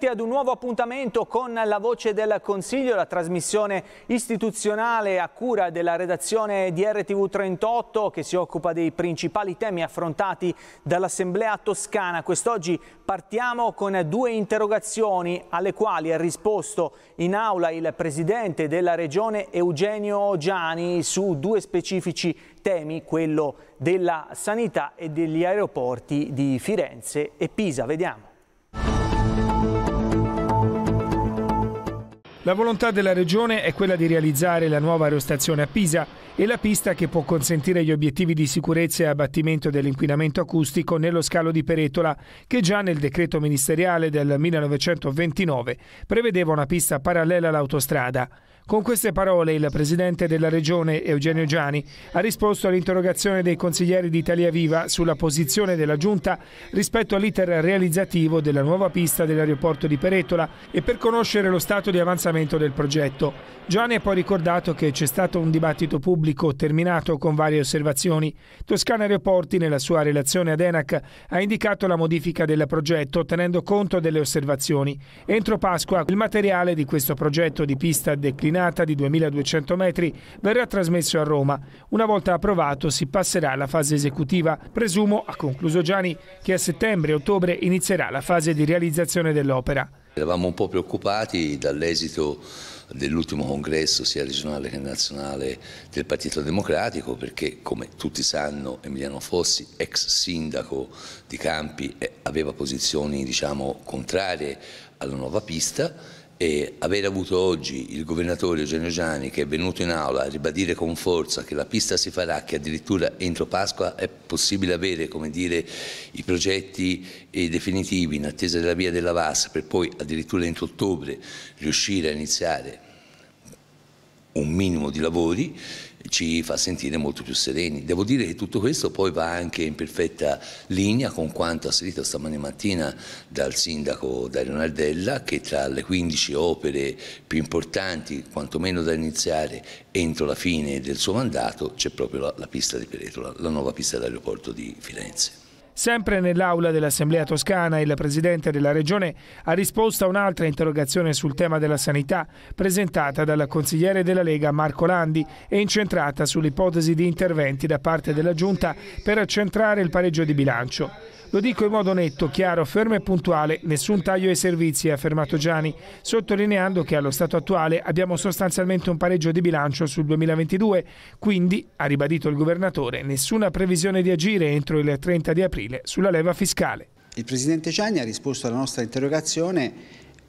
benvenuti ad un nuovo appuntamento con La Voce del Consiglio, la trasmissione istituzionale a cura della redazione di RTV 38 che si occupa dei principali temi affrontati dall'Assemblea Toscana. Quest'oggi partiamo con due interrogazioni alle quali ha risposto in aula il Presidente della Regione Eugenio Giani su due specifici temi, quello della sanità e degli aeroporti di Firenze e Pisa. Vediamo. La volontà della Regione è quella di realizzare la nuova aerostazione a Pisa e la pista che può consentire gli obiettivi di sicurezza e abbattimento dell'inquinamento acustico nello scalo di Peretola, che già nel decreto ministeriale del 1929 prevedeva una pista parallela all'autostrada. Con queste parole il presidente della regione Eugenio Giani ha risposto all'interrogazione dei consiglieri di Italia Viva sulla posizione della giunta rispetto all'iter realizzativo della nuova pista dell'aeroporto di Peretola e per conoscere lo stato di avanzamento del progetto. Gianni ha poi ricordato che c'è stato un dibattito pubblico terminato con varie osservazioni. Toscana Aeroporti nella sua relazione ad ENAC ha indicato la modifica del progetto tenendo conto delle osservazioni. Entro Pasqua il materiale di questo progetto di pista declinato scalinata di 2200 metri verrà trasmesso a Roma. Una volta approvato si passerà alla fase esecutiva. Presumo, ha concluso Gianni, che a settembre-ottobre inizierà la fase di realizzazione dell'opera. Eravamo un po' preoccupati dall'esito dell'ultimo congresso sia regionale che nazionale del Partito Democratico perché come tutti sanno Emiliano Fossi, ex sindaco di Campi, eh, aveva posizioni diciamo, contrarie alla nuova pista e aver avuto oggi il governatore Eugenio Gianni che è venuto in aula a ribadire con forza che la pista si farà, che addirittura entro Pasqua è possibile avere dire, i progetti eh, definitivi in attesa della via della Vassa per poi addirittura entro ottobre riuscire a iniziare un minimo di lavori ci fa sentire molto più sereni. Devo dire che tutto questo poi va anche in perfetta linea con quanto asserito stamani mattina dal sindaco Dario Nardella che tra le 15 opere più importanti, quantomeno da iniziare entro la fine del suo mandato, c'è proprio la, la, pista di Peretola, la nuova pista dell'aeroporto di Firenze. Sempre nell'aula dell'Assemblea Toscana il Presidente della Regione ha risposto a un'altra interrogazione sul tema della sanità presentata dal consigliere della Lega Marco Landi e incentrata sull'ipotesi di interventi da parte della Giunta per accentrare il pareggio di bilancio. Lo dico in modo netto, chiaro, fermo e puntuale, nessun taglio ai servizi, ha affermato Gianni, sottolineando che allo stato attuale abbiamo sostanzialmente un pareggio di bilancio sul 2022, quindi, ha ribadito il governatore, nessuna previsione di agire entro il 30 di aprile sulla leva fiscale. Il Presidente Gianni ha risposto alla nostra interrogazione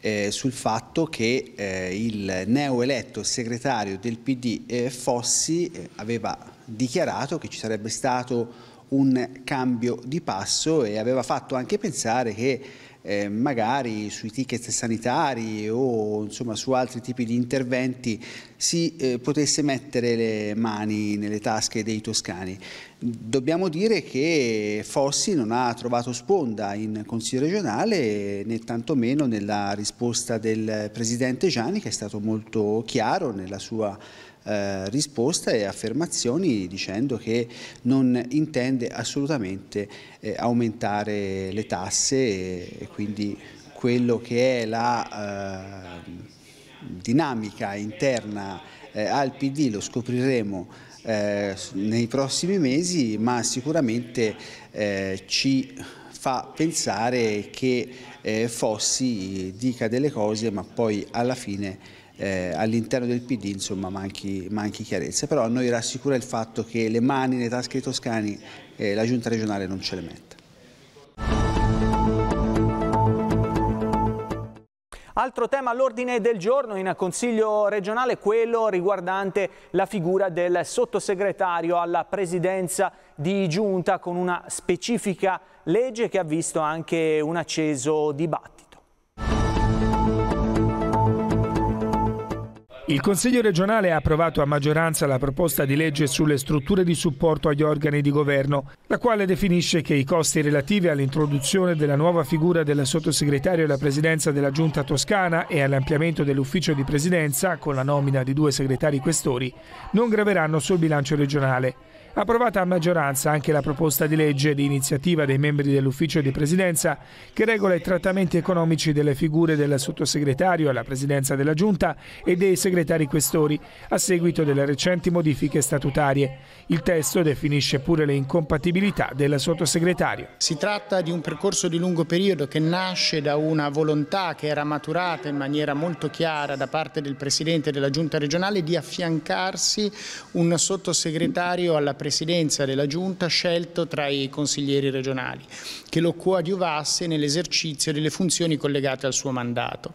eh, sul fatto che eh, il neoeletto segretario del PD eh, Fossi eh, aveva dichiarato che ci sarebbe stato un cambio di passo e aveva fatto anche pensare che eh, magari sui ticket sanitari o insomma, su altri tipi di interventi si eh, potesse mettere le mani nelle tasche dei toscani. Dobbiamo dire che Fossi non ha trovato sponda in Consiglio regionale né tantomeno nella risposta del Presidente Gianni che è stato molto chiaro nella sua eh, risposta e affermazioni dicendo che non intende assolutamente eh, aumentare le tasse e, e, quindi quello che è la eh, dinamica interna eh, al PD lo scopriremo eh, nei prossimi mesi, ma sicuramente eh, ci fa pensare che eh, Fossi dica delle cose ma poi alla fine eh, all'interno del PD insomma, manchi, manchi, chiarezza, però a noi rassicura il fatto che le mani nei tasche dei toscani eh, la giunta regionale non ce le mette. Altro tema all'ordine del giorno in Consiglio regionale, quello riguardante la figura del sottosegretario alla presidenza di Giunta con una specifica legge che ha visto anche un acceso dibattito. Il Consiglio regionale ha approvato a maggioranza la proposta di legge sulle strutture di supporto agli organi di governo, la quale definisce che i costi relativi all'introduzione della nuova figura del sottosegretario alla presidenza della Giunta toscana e all'ampliamento dell'ufficio di presidenza, con la nomina di due segretari questori, non graveranno sul bilancio regionale approvata a maggioranza anche la proposta di legge di iniziativa dei membri dell'ufficio di presidenza che regola i trattamenti economici delle figure del sottosegretario alla presidenza della Giunta e dei segretari questori a seguito delle recenti modifiche statutarie. Il testo definisce pure le incompatibilità del sottosegretario. Si tratta di un percorso di lungo periodo che nasce da una volontà che era maturata in maniera molto chiara da parte del Presidente della Giunta regionale di affiancarsi un sottosegretario alla presidenza della Giunta scelto tra i consiglieri regionali, che lo coadiuvasse nell'esercizio delle funzioni collegate al suo mandato.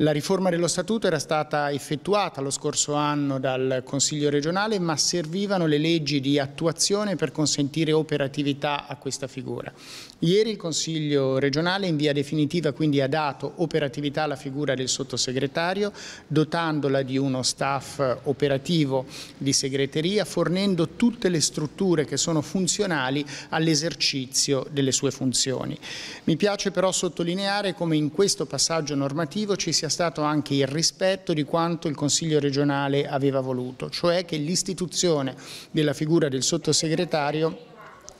La riforma dello Statuto era stata effettuata lo scorso anno dal Consiglio regionale ma servivano le leggi di attuazione per consentire operatività a questa figura. Ieri il Consiglio regionale in via definitiva quindi ha dato operatività alla figura del sottosegretario dotandola di uno staff operativo di segreteria fornendo tutte le strutture che sono funzionali all'esercizio delle sue funzioni. Mi piace però sottolineare come in questo passaggio normativo ci sia sia stato anche il rispetto di quanto il Consiglio regionale aveva voluto, cioè che l'istituzione della figura del sottosegretario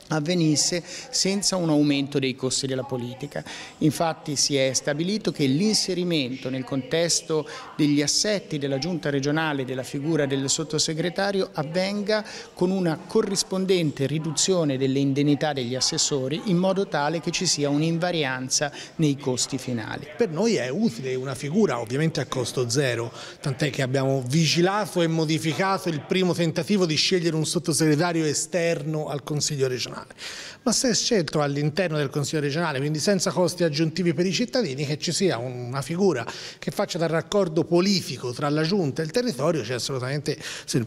avvenisse senza un aumento dei costi della politica. Infatti si è stabilito che l'inserimento nel contesto degli assetti della giunta regionale della figura del sottosegretario avvenga con una corrispondente riduzione delle indennità degli assessori in modo tale che ci sia un'invarianza nei costi finali. Per noi è utile una figura ovviamente a costo zero, tant'è che abbiamo vigilato e modificato il primo tentativo di scegliere un sottosegretario esterno al Consiglio regionale regionale, ma se è scelto all'interno del Consiglio regionale, quindi senza costi aggiuntivi per i cittadini, che ci sia una figura che faccia da raccordo politico tra la Giunta e il territorio, cioè assolutamente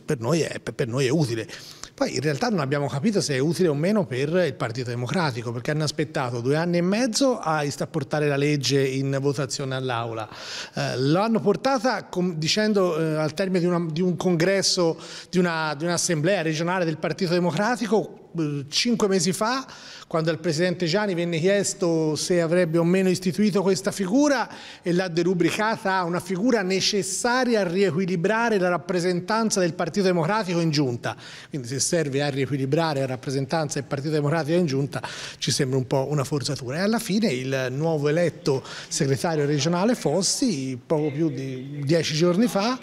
per noi è, per noi è utile. Poi in realtà non abbiamo capito se è utile o meno per il Partito Democratico, perché hanno aspettato due anni e mezzo a portare la legge in votazione all'Aula. Eh, L'hanno portata dicendo eh, al termine di, una, di, un congresso, di un'assemblea un regionale del Partito Democratico, cinque mesi fa, quando al Presidente Gianni venne chiesto se avrebbe o meno istituito questa figura e l'ha derubricata a una figura necessaria a riequilibrare la rappresentanza del Partito Democratico in Giunta. Quindi se serve a riequilibrare la rappresentanza del Partito Democratico in Giunta ci sembra un po' una forzatura. E alla fine il nuovo eletto segretario regionale Fossi, poco più di dieci giorni fa,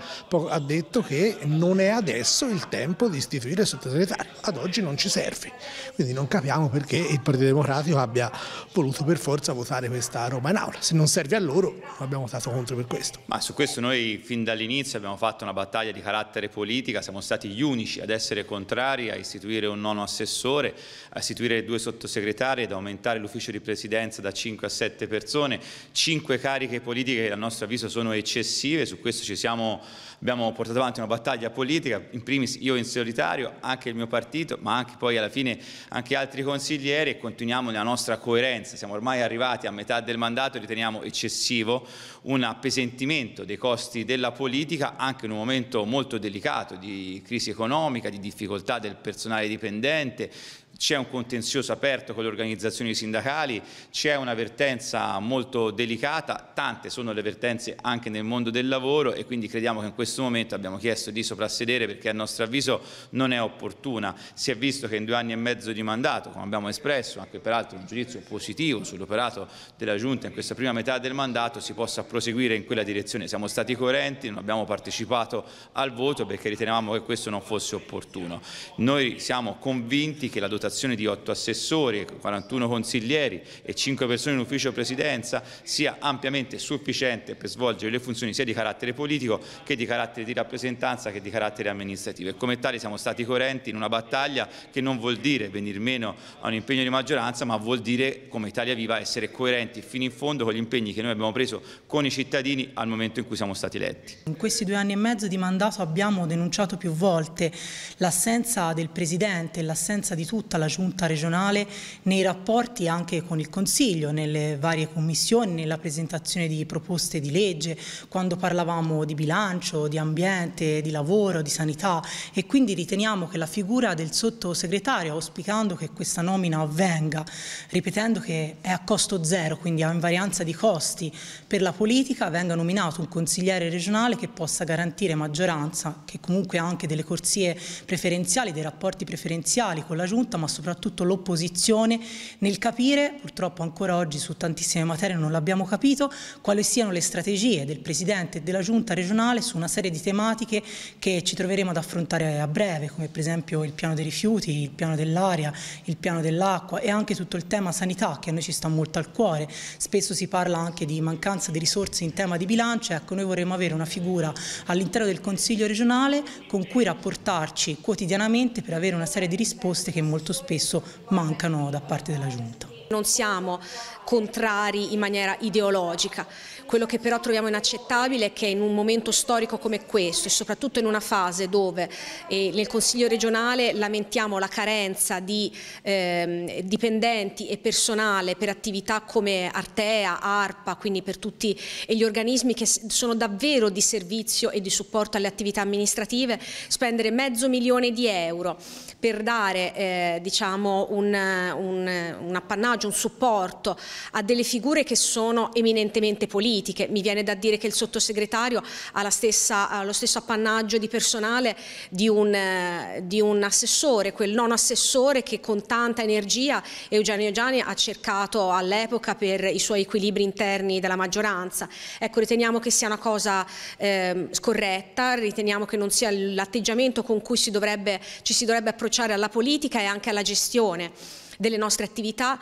ha detto che non è adesso il tempo di istituire il sottosegretario. Ad oggi non ci serve. Murphy. Quindi non capiamo perché il Partito Democratico abbia voluto per forza votare questa roba in aula. Se non serve a loro abbiamo votato contro per questo. Ma su questo noi fin dall'inizio abbiamo fatto una battaglia di carattere politica, siamo stati gli unici ad essere contrari a istituire un nono assessore, a istituire due sottosegretari, ad aumentare l'ufficio di presidenza da 5 a 7 persone, 5 cariche politiche che a nostro avviso sono eccessive, su questo siamo, abbiamo portato avanti una battaglia politica, in primis io in solitario, anche il mio partito, ma anche poi alla alla fine anche altri consiglieri e continuiamo nella nostra coerenza. Siamo ormai arrivati a metà del mandato e riteniamo eccessivo un appesantimento dei costi della politica anche in un momento molto delicato di crisi economica, di difficoltà del personale dipendente, c'è un contenzioso aperto con le organizzazioni sindacali, c'è una vertenza molto delicata, tante sono le vertenze anche nel mondo del lavoro e quindi crediamo che in questo momento abbiamo chiesto di soprassedere perché a nostro avviso non è opportuna. Si è visto che in due anni e mezzo di mandato, come abbiamo espresso, anche peraltro un giudizio positivo sull'operato della Giunta in questa prima metà del mandato, si possa proseguire in quella direzione. Siamo stati coerenti, non abbiamo partecipato al voto perché ritenevamo che questo non fosse opportuno. Noi siamo convinti che la dotazione dotazione di 8 assessori, 41 consiglieri e 5 persone in ufficio presidenza sia ampiamente sufficiente per svolgere le funzioni sia di carattere politico che di carattere di rappresentanza che di carattere amministrativo e come tali siamo stati coerenti in una battaglia che non vuol dire venir meno a un impegno di maggioranza ma vuol dire come Italia Viva essere coerenti fino in fondo con gli impegni che noi abbiamo preso con i cittadini al momento in cui siamo stati eletti. In questi due anni e mezzo di mandato abbiamo denunciato più volte l'assenza del Presidente, l'assenza di tutta la giunta regionale nei rapporti anche con il Consiglio, nelle varie commissioni, nella presentazione di proposte di legge, quando parlavamo di bilancio, di ambiente, di lavoro, di sanità e quindi riteniamo che la figura del sottosegretario, auspicando che questa nomina avvenga, ripetendo che è a costo zero, quindi a invarianza di costi per la politica, venga nominato un consigliere regionale che possa garantire maggioranza, che comunque ha anche delle corsie preferenziali, dei rapporti preferenziali con la Giunta, ma soprattutto l'opposizione nel capire, purtroppo ancora oggi su tantissime materie non l'abbiamo capito, quali siano le strategie del Presidente e della Giunta regionale su una serie di tematiche che ci troveremo ad affrontare a breve, come per esempio il piano dei rifiuti, il piano dell'aria, il piano dell'acqua e anche tutto il tema sanità che a noi ci sta molto al cuore. Spesso si parla anche di mancanza di risorse in tema di bilancio, ecco noi vorremmo avere una figura all'interno del Consiglio regionale con cui rapportarci quotidianamente per avere una serie di risposte che molto spesso mancano da parte della Giunta. Non siamo contrari in maniera ideologica, quello che però troviamo inaccettabile è che in un momento storico come questo e soprattutto in una fase dove eh, nel Consiglio regionale lamentiamo la carenza di eh, dipendenti e personale per attività come Artea, ARPA, quindi per tutti gli organismi che sono davvero di servizio e di supporto alle attività amministrative, spendere mezzo milione di euro per dare eh, diciamo un, un, un appannaggio appoggio, un supporto a delle figure che sono eminentemente politiche. Mi viene da dire che il sottosegretario ha, stessa, ha lo stesso appannaggio di personale di un, eh, di un assessore, quel non assessore che con tanta energia Eugenio Giani ha cercato all'epoca per i suoi equilibri interni della maggioranza. Ecco, riteniamo che sia una cosa eh, scorretta, riteniamo che non sia l'atteggiamento con cui si dovrebbe, ci si dovrebbe approcciare alla politica e anche alla gestione delle nostre attività.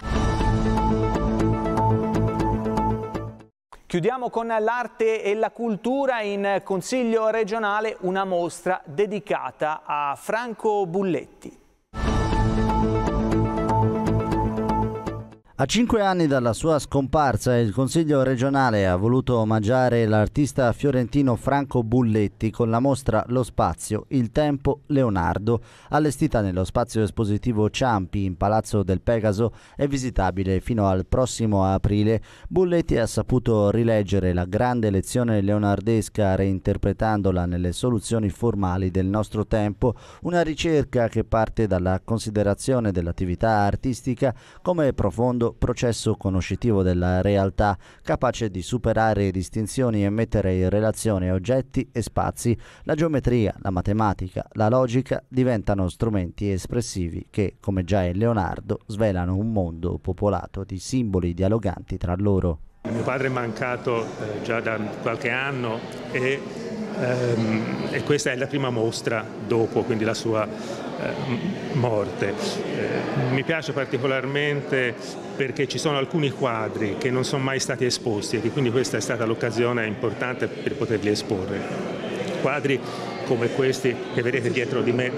Chiudiamo con l'arte e la cultura in Consiglio regionale una mostra dedicata a Franco Bulletti. A cinque anni dalla sua scomparsa, il Consiglio regionale ha voluto omaggiare l'artista fiorentino Franco Bulletti con la mostra Lo Spazio, il Tempo, Leonardo, allestita nello spazio espositivo Ciampi in Palazzo del Pegaso e visitabile fino al prossimo aprile. Bulletti ha saputo rileggere la grande lezione leonardesca reinterpretandola nelle soluzioni formali del nostro tempo, una ricerca che parte dalla considerazione dell'attività artistica come profondo profondo processo conoscitivo della realtà, capace di superare distinzioni e mettere in relazione oggetti e spazi. La geometria, la matematica, la logica diventano strumenti espressivi che, come già è Leonardo, svelano un mondo popolato di simboli dialoganti tra loro. Mio padre è mancato eh, già da qualche anno e Ehm, e questa è la prima mostra dopo quindi la sua ehm, morte. Ehm, mi piace particolarmente perché ci sono alcuni quadri che non sono mai stati esposti e quindi questa è stata l'occasione importante per poterli esporre. Quadri come questi che vedete dietro di me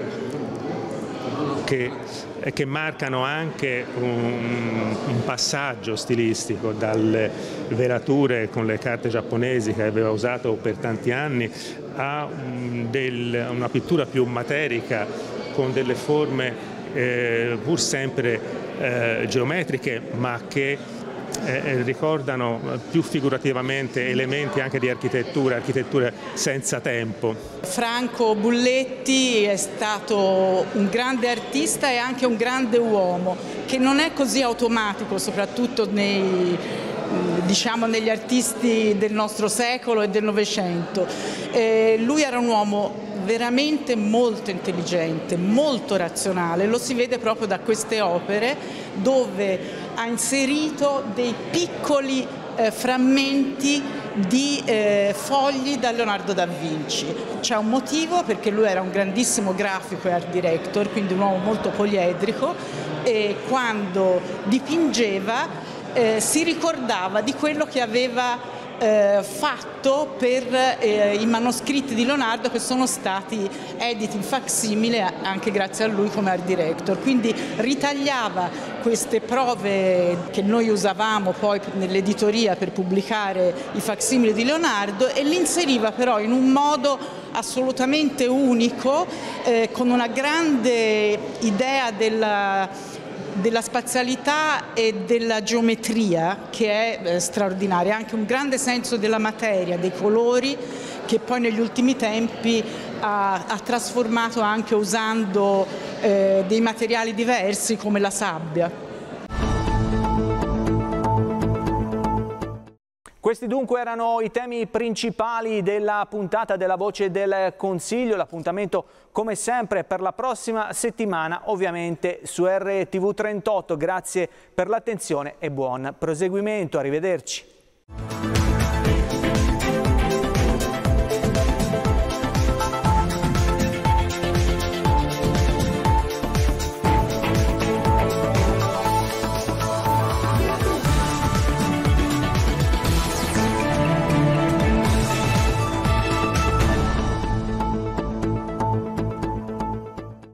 che, eh, che marcano anche un, un, passaggio stilistico dalle velature con le carte giapponesi che aveva usato per tanti anni a un, del, una pittura più materica con delle forme eh, pur sempre eh, geometriche ma che eh, eh, ricordano più figurativamente elementi anche di architettura, architetture senza tempo. Franco Bulletti è stato un grande artista e anche un grande uomo, che non è così automatico, soprattutto nei diciamo negli artisti del nostro secolo e del Novecento. Eh, lui era un uomo veramente molto intelligente, molto razionale, lo si vede proprio da queste opere dove ha inserito dei piccoli eh, frammenti di eh, fogli da Leonardo da Vinci. C'è un motivo perché lui era un grandissimo grafico e art director, quindi un uomo molto poliedrico e quando dipingeva eh, si ricordava di quello che aveva eh, fatto per eh, i manoscritti di Leonardo che sono stati editi in facsimile anche grazie a lui come art director, quindi ritagliava queste prove che noi usavamo poi nell'editoria per pubblicare i facsimili di Leonardo e li inseriva però in un modo assolutamente unico eh, con una grande idea della della spazialità e della geometria che è eh, straordinaria, anche un grande senso della materia, dei colori che poi negli ultimi tempi ha, ha trasformato anche usando eh, dei materiali diversi come la sabbia. Questi dunque erano i temi principali della puntata della Voce del Consiglio, l'appuntamento come sempre per la prossima settimana ovviamente su RTV 38. Grazie per l'attenzione e buon proseguimento. Arrivederci.